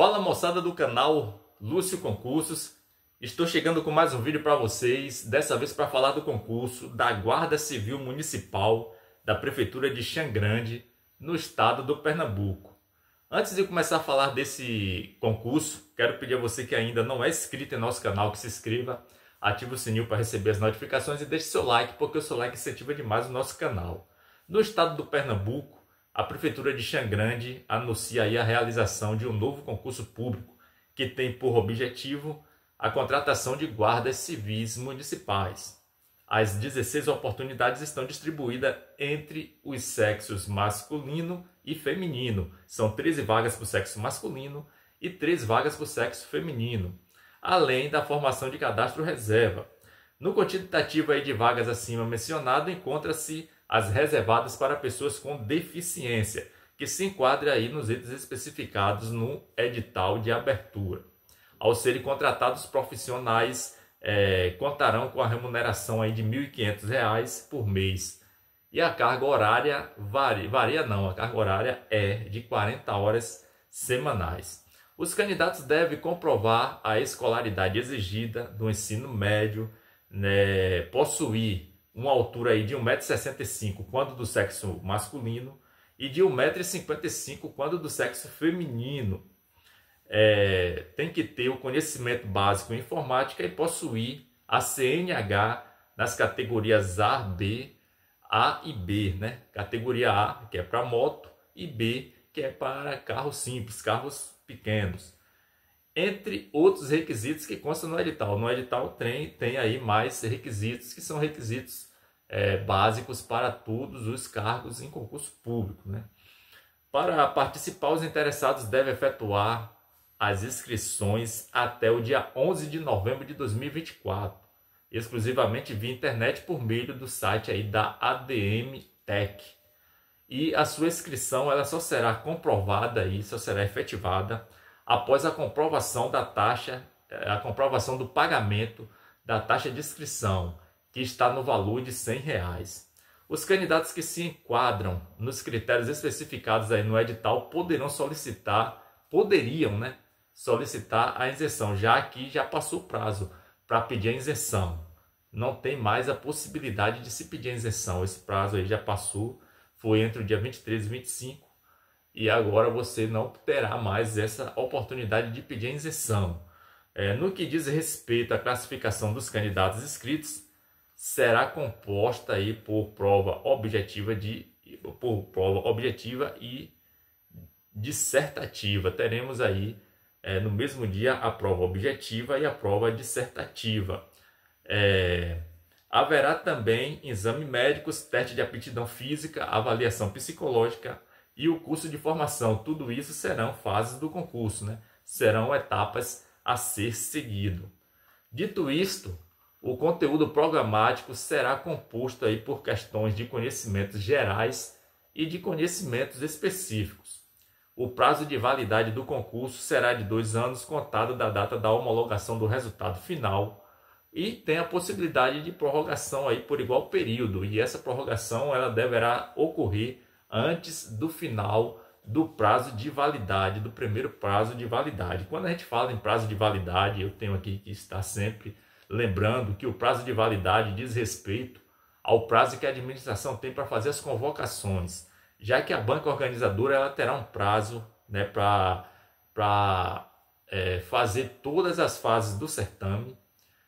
Fala moçada do canal Lúcio Concursos, estou chegando com mais um vídeo para vocês, dessa vez para falar do concurso da Guarda Civil Municipal da Prefeitura de Xangrande, no estado do Pernambuco. Antes de começar a falar desse concurso, quero pedir a você que ainda não é inscrito em nosso canal que se inscreva, ative o sininho para receber as notificações e deixe seu like, porque o seu like incentiva demais o nosso canal. No estado do Pernambuco, a Prefeitura de Xangrande anuncia a realização de um novo concurso público que tem por objetivo a contratação de guardas civis municipais. As 16 oportunidades estão distribuídas entre os sexos masculino e feminino. São 13 vagas para o sexo masculino e 3 vagas para o sexo feminino, além da formação de cadastro reserva. No quantitativo aí de vagas acima mencionado, encontra-se as reservadas para pessoas com deficiência, que se enquadre aí nos itens especificados no edital de abertura. Ao serem contratados, profissionais é, contarão com a remuneração aí de R$ 1.500 por mês. E a carga horária varia, varia não, a carga horária é de 40 horas semanais. Os candidatos devem comprovar a escolaridade exigida do ensino médio, né, possuir uma altura aí de 1,65m quando do sexo masculino e de 1,55m quando do sexo feminino. É, tem que ter o conhecimento básico em informática e possuir a CNH nas categorias A, B, A e B, né? Categoria A, que é para moto, e B, que é para carros simples, carros pequenos entre outros requisitos que constam no edital. No edital tem, tem aí mais requisitos, que são requisitos é, básicos para todos os cargos em concurso público. Né? Para participar, os interessados devem efetuar as inscrições até o dia 11 de novembro de 2024, exclusivamente via internet por meio do site aí da ADM Tech. E a sua inscrição ela só será comprovada e só será efetivada após a comprovação da taxa, eh, a comprovação do pagamento da taxa de inscrição, que está no valor de R$ Reais. Os candidatos que se enquadram nos critérios especificados aí no edital poderão solicitar, poderiam, né, solicitar a isenção, já que já passou o prazo para pedir a isenção. Não tem mais a possibilidade de se pedir a isenção. Esse prazo aí já passou, foi entre o dia 23 e 25 e agora você não terá mais essa oportunidade de pedir a isenção. É, no que diz respeito à classificação dos candidatos inscritos, será composta aí por prova objetiva de por prova objetiva e dissertativa. Teremos aí é, no mesmo dia a prova objetiva e a prova dissertativa. É, haverá também exame médicos, teste de aptidão física, avaliação psicológica, e o curso de formação. Tudo isso serão fases do concurso, né? serão etapas a ser seguido. Dito isto, o conteúdo programático será composto aí por questões de conhecimentos gerais e de conhecimentos específicos. O prazo de validade do concurso será de dois anos, contado da data da homologação do resultado final, e tem a possibilidade de prorrogação aí por igual período, e essa prorrogação ela deverá ocorrer antes do final do prazo de validade, do primeiro prazo de validade. Quando a gente fala em prazo de validade, eu tenho aqui que estar sempre lembrando que o prazo de validade diz respeito ao prazo que a administração tem para fazer as convocações, já que a banca organizadora ela terá um prazo né, para pra, é, fazer todas as fases do certame.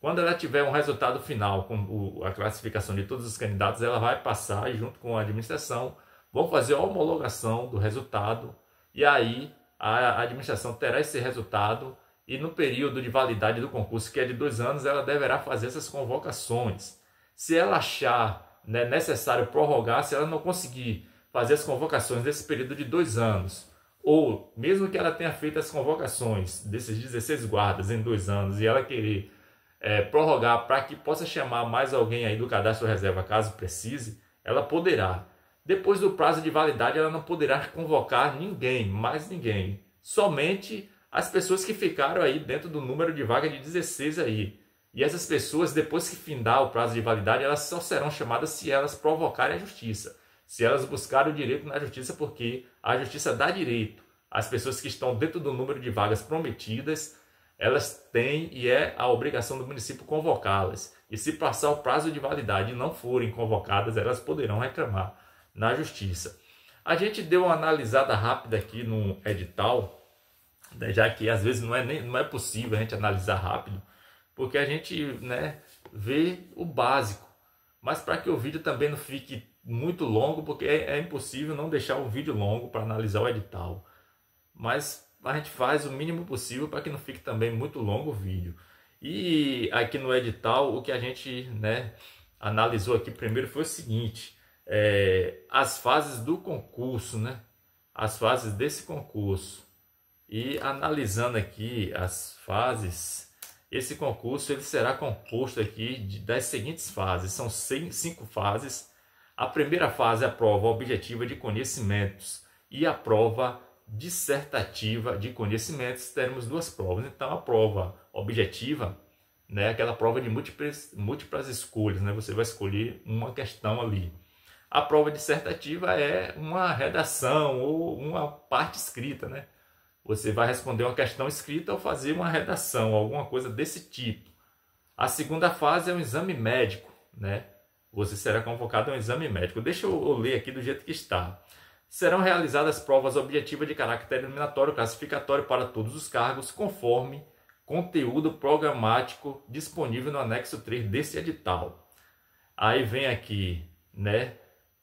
Quando ela tiver um resultado final com o, a classificação de todos os candidatos, ela vai passar junto com a administração vão fazer a homologação do resultado e aí a administração terá esse resultado e no período de validade do concurso, que é de dois anos, ela deverá fazer essas convocações. Se ela achar né, necessário prorrogar, se ela não conseguir fazer as convocações nesse período de dois anos, ou mesmo que ela tenha feito as convocações desses 16 guardas em dois anos e ela querer é, prorrogar para que possa chamar mais alguém aí do cadastro reserva caso precise, ela poderá. Depois do prazo de validade, ela não poderá convocar ninguém, mais ninguém. Somente as pessoas que ficaram aí dentro do número de vaga de 16 aí. E essas pessoas, depois que findar o prazo de validade, elas só serão chamadas se elas provocarem a justiça. Se elas buscarem o direito na justiça, porque a justiça dá direito. As pessoas que estão dentro do número de vagas prometidas, elas têm e é a obrigação do município convocá-las. E se passar o prazo de validade e não forem convocadas, elas poderão reclamar na justiça. A gente deu uma analisada rápida aqui no edital, né, já que às vezes não é, nem, não é possível a gente analisar rápido, porque a gente né, vê o básico. Mas para que o vídeo também não fique muito longo, porque é, é impossível não deixar um vídeo longo para analisar o edital. Mas a gente faz o mínimo possível para que não fique também muito longo o vídeo. E aqui no edital, o que a gente né, analisou aqui primeiro foi o seguinte: é, as fases do concurso, né? As fases desse concurso. E analisando aqui as fases, esse concurso ele será composto aqui de, das seguintes fases. São cinco fases. A primeira fase é a prova objetiva de conhecimentos e a prova dissertativa de conhecimentos. Teremos duas provas. Então, a prova objetiva, né, aquela prova de múltiplas, múltiplas escolhas, né? Você vai escolher uma questão ali a prova dissertativa é uma redação ou uma parte escrita, né? Você vai responder uma questão escrita ou fazer uma redação, alguma coisa desse tipo. A segunda fase é um exame médico, né? Você será convocado a um exame médico. Deixa eu ler aqui do jeito que está. Serão realizadas provas objetivas de caráter eliminatório classificatório para todos os cargos, conforme conteúdo programático disponível no anexo 3 desse edital. Aí vem aqui, né,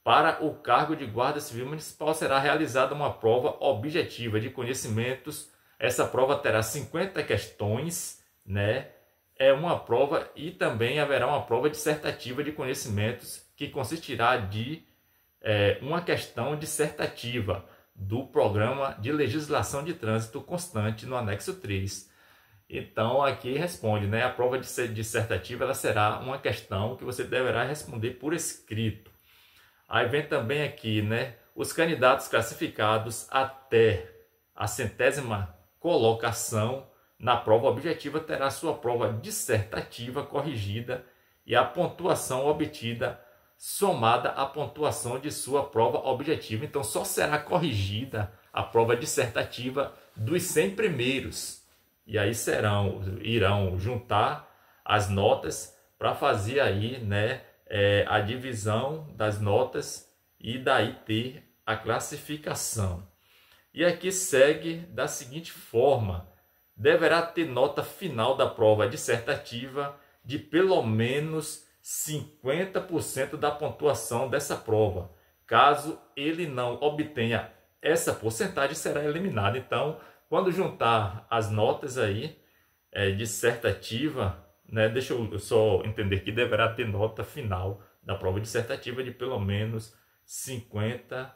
para o cargo de guarda civil municipal será realizada uma prova objetiva de conhecimentos. Essa prova terá 50 questões, né? É uma prova e também haverá uma prova dissertativa de conhecimentos que consistirá de é, uma questão dissertativa do programa de legislação de trânsito constante no anexo 3. Então, aqui responde, né? A prova dissertativa ela será uma questão que você deverá responder por escrito. Aí vem também aqui, né? Os candidatos classificados até a centésima colocação na prova objetiva terá sua prova dissertativa corrigida e a pontuação obtida somada à pontuação de sua prova objetiva. Então, só será corrigida a prova dissertativa dos 100 primeiros. E aí serão, irão juntar as notas para fazer aí, né, é, a divisão das notas e daí ter a classificação. E aqui segue da seguinte forma: deverá ter nota final da prova dissertativa de pelo menos 50% da pontuação dessa prova. Caso ele não obtenha essa porcentagem, será eliminado. Então, quando juntar as notas aí é, dissertativa né? Deixa eu só entender que deverá ter nota final da prova dissertativa de pelo menos 50%.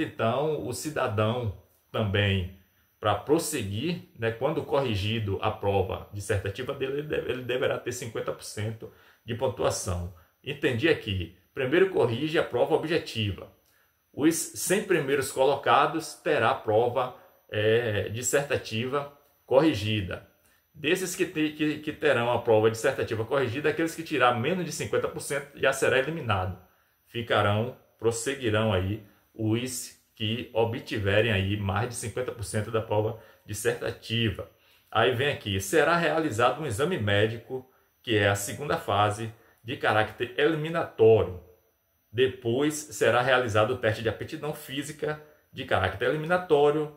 Então, o cidadão também, para prosseguir, né, quando corrigido a prova dissertativa dele, ele deverá ter 50% de pontuação. Entendi aqui. Primeiro corrige a prova objetiva. Os 100 primeiros colocados terá a prova é, dissertativa corrigida. Desses que, que, que terão a prova dissertativa corrigida, aqueles que tirar menos de 50% já será eliminado. Ficarão, prosseguirão aí os que obtiverem aí mais de 50% da prova dissertativa. Aí vem aqui, será realizado um exame médico, que é a segunda fase, de caráter eliminatório. Depois será realizado o teste de aptidão física de caráter eliminatório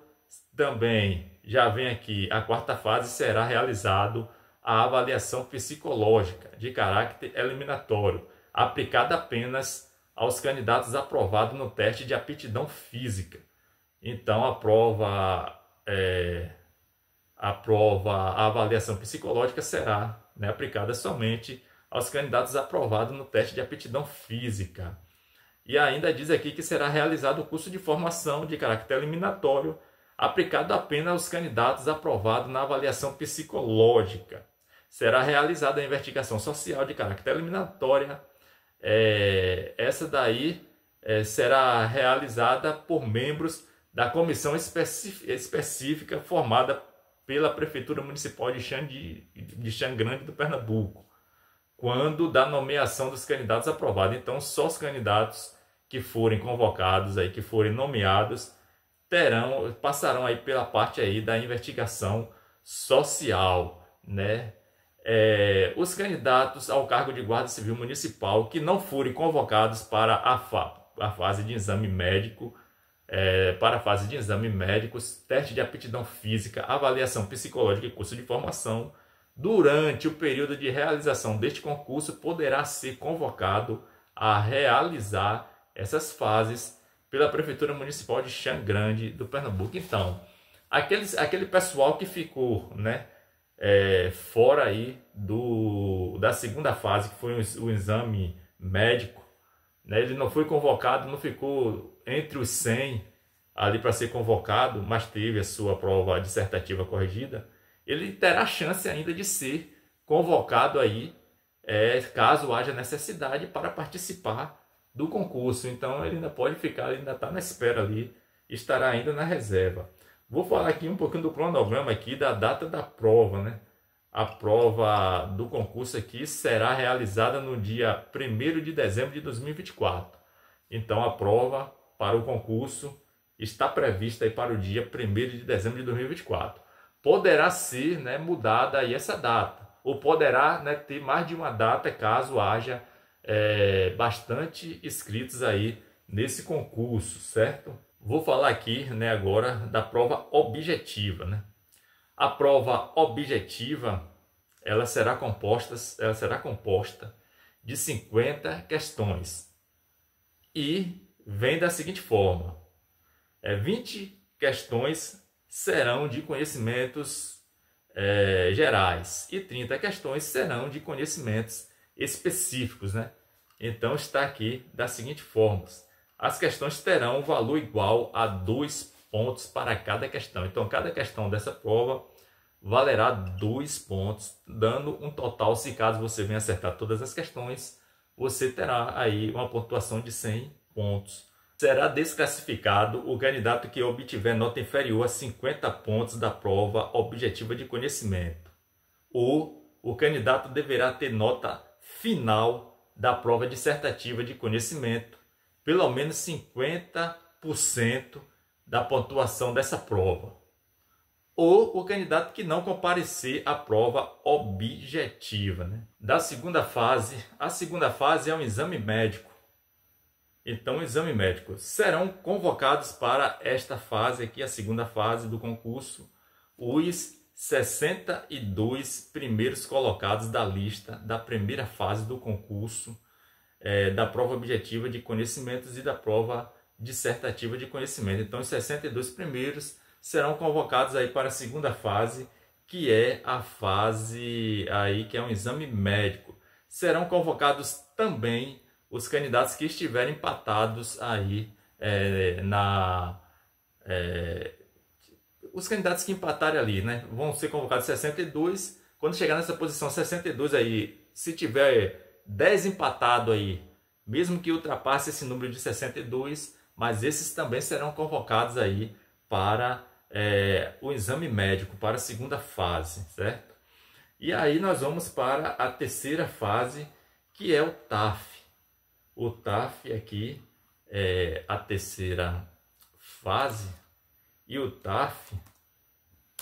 também já vem aqui a quarta fase será realizado a avaliação psicológica de caráter eliminatório, aplicada apenas aos candidatos aprovados no teste de aptidão física. Então a prova é, a prova a avaliação psicológica será né, aplicada somente aos candidatos aprovados no teste de aptidão física. E ainda diz aqui que será realizado o curso de formação de caráter eliminatório aplicado apenas aos candidatos aprovados na avaliação psicológica. Será realizada a investigação social de caráter eliminatória. É, essa daí é, será realizada por membros da comissão específica formada pela Prefeitura Municipal de, Xandi, de do Pernambuco, quando da nomeação dos candidatos aprovados. Então, só os candidatos que forem convocados, aí, que forem nomeados, terão, passarão aí pela parte aí da investigação social, né? É, os candidatos ao cargo de guarda civil municipal que não forem convocados para a, fa a fase de exame médico, é, para a fase de exame médico, teste de aptidão física, avaliação psicológica e curso de formação, durante o período de realização deste concurso, poderá ser convocado a realizar essas fases pela Prefeitura Municipal de Chã Grande do Pernambuco. Então, aqueles, aquele pessoal que ficou né, é, fora aí do, da segunda fase, que foi o, o exame médico, né, ele não foi convocado, não ficou entre os 100 ali para ser convocado, mas teve a sua prova dissertativa corrigida, ele terá chance ainda de ser convocado aí, é, caso haja necessidade para participar do concurso. Então ele ainda pode ficar, ele ainda está na espera ali, estará ainda na reserva. Vou falar aqui um pouquinho do cronograma aqui, da data da prova, né? A prova do concurso aqui será realizada no dia 1 de dezembro de 2024. Então a prova para o concurso está prevista aí para o dia 1 de dezembro de 2024. Poderá ser né, mudada aí essa data, ou poderá né, ter mais de uma data caso haja é, bastante inscritos aí nesse concurso, certo? Vou falar aqui né, agora da prova objetiva. Né? A prova objetiva ela será, composta, ela será composta de 50 questões e vem da seguinte forma: é, 20 questões serão de conhecimentos é, gerais e 30 questões serão de conhecimentos específicos, né? Então está aqui da seguinte forma: as questões terão um valor igual a dois pontos para cada questão. Então cada questão dessa prova valerá dois pontos, dando um total. Se caso você venha acertar todas as questões, você terá aí uma pontuação de 100 pontos. Será desclassificado o candidato que obtiver nota inferior a 50 pontos da prova objetiva de conhecimento, ou o candidato deverá ter nota final da prova dissertativa de conhecimento, pelo menos 50% da pontuação dessa prova. Ou o candidato que não comparecer à prova objetiva. Né? Da segunda fase, a segunda fase é um exame médico. Então, o exame médico serão convocados para esta fase aqui, a segunda fase do concurso, os 62 primeiros colocados da lista da primeira fase do concurso é, da prova objetiva de conhecimentos e da prova dissertativa de conhecimento. Então, os 62 primeiros serão convocados aí para a segunda fase, que é a fase aí que é um exame médico. Serão convocados também os candidatos que estiverem empatados aí é, na é, os candidatos que empatarem ali, né? Vão ser convocados 62. Quando chegar nessa posição 62 aí, se tiver 10 empatado aí, mesmo que ultrapasse esse número de 62, mas esses também serão convocados aí para é, o exame médico, para a segunda fase, certo? E aí nós vamos para a terceira fase, que é o TAF. O TAF aqui é a terceira fase e o TAF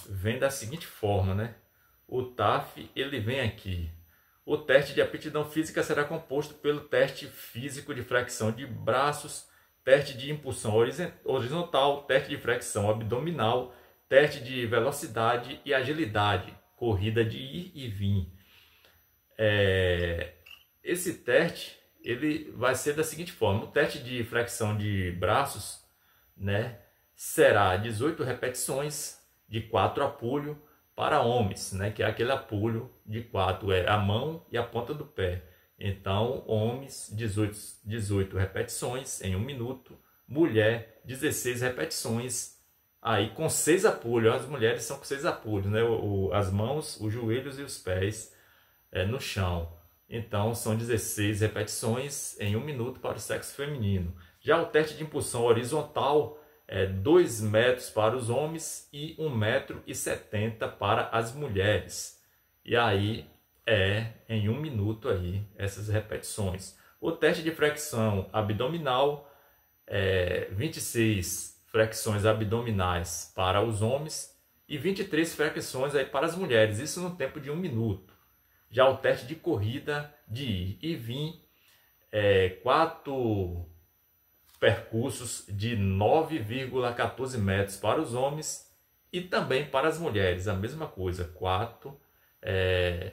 vem da seguinte forma, né? O TAF, ele vem aqui. O teste de aptidão física será composto pelo teste físico de flexão de braços, teste de impulsão horizontal, teste de flexão abdominal, teste de velocidade e agilidade, corrida de ir e vir. É... Esse teste ele vai ser da seguinte forma: o teste de flexão de braços, né? será 18 repetições de 4 apulho para homens, né? que é aquele apulho de 4, é a mão e a ponta do pé. Então, homens, 18, 18 repetições em um minuto, mulher, 16 repetições, aí com 6 apulhos, as mulheres são com 6 apulhos, né? O, o, as mãos, os joelhos e os pés é, no chão. Então, são 16 repetições em um minuto para o sexo feminino. Já o teste de impulsão horizontal, é, 2 metros para os homens e 1,70 metro e para as mulheres. E aí é em um minuto aí essas repetições. O teste de flexão abdominal é 26 flexões abdominais para os homens e 23 flexões aí para as mulheres, isso no tempo de um minuto. Já o teste de corrida de ir e vir é 4 percursos de 9,14 metros para os homens e também para as mulheres, a mesma coisa, quatro, é,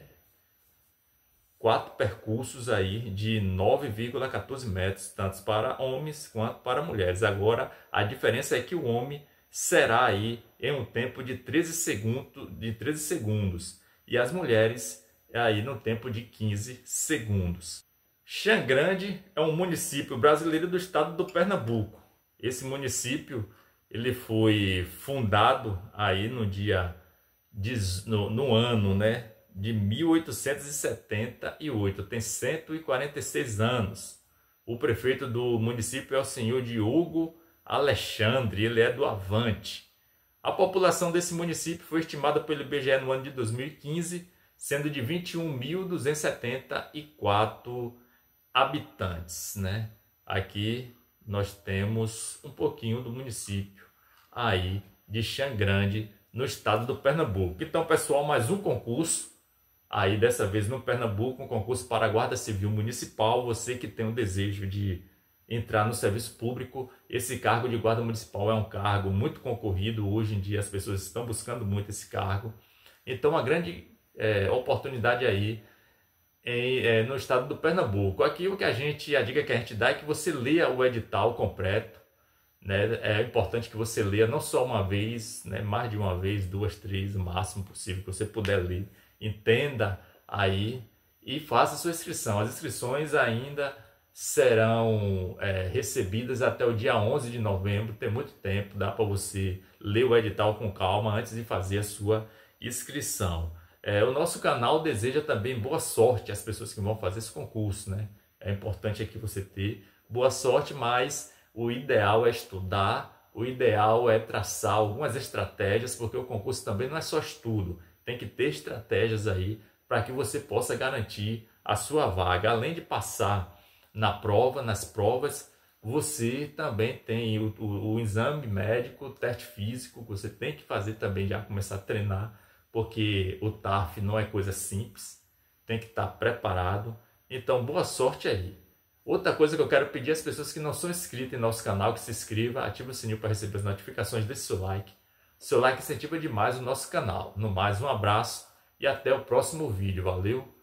quatro percursos aí de 9,14 metros, tanto para homens quanto para mulheres. Agora, a diferença é que o homem será aí em um tempo de 13 segundos, de 13 segundos e as mulheres aí no tempo de 15 segundos. Xangrande é um município brasileiro do estado do Pernambuco. Esse município ele foi fundado aí no dia no, no ano, né, de 1878. Tem 146 anos. O prefeito do município é o senhor Diogo Alexandre, ele é do Avante. A população desse município foi estimada pelo IBGE no ano de 2015, sendo de 21.274 habitantes, né? Aqui nós temos um pouquinho do município aí de Xangrande, no estado do Pernambuco. Então, pessoal, mais um concurso aí dessa vez no Pernambuco, um concurso para a Guarda Civil Municipal. Você que tem o desejo de entrar no serviço público, esse cargo de guarda municipal é um cargo muito concorrido. Hoje em dia as pessoas estão buscando muito esse cargo. Então, uma grande é, oportunidade aí em, é, no estado do Pernambuco. Aqui o que a gente, a dica que a gente dá é que você leia o edital completo. Né? É importante que você leia não só uma vez, né? mais de uma vez, duas, três, o máximo possível que você puder ler. Entenda aí e faça sua inscrição. As inscrições ainda serão é, recebidas até o dia 11 de novembro. Tem muito tempo, dá para você ler o edital com calma antes de fazer a sua inscrição. É, o nosso canal deseja também boa sorte às pessoas que vão fazer esse concurso, né? É importante aqui você ter boa sorte, mas o ideal é estudar, o ideal é traçar algumas estratégias, porque o concurso também não é só estudo, tem que ter estratégias aí para que você possa garantir a sua vaga. Além de passar na prova, nas provas, você também tem o, o, o exame médico, o teste físico, você tem que fazer também já começar a treinar porque o TAF não é coisa simples, tem que estar preparado. Então, boa sorte aí. Outra coisa que eu quero pedir às pessoas que não são inscritas em nosso canal, que se inscreva, ative o sininho para receber as notificações, deixe seu like. Seu like incentiva demais o nosso canal. No mais, um abraço e até o próximo vídeo. Valeu!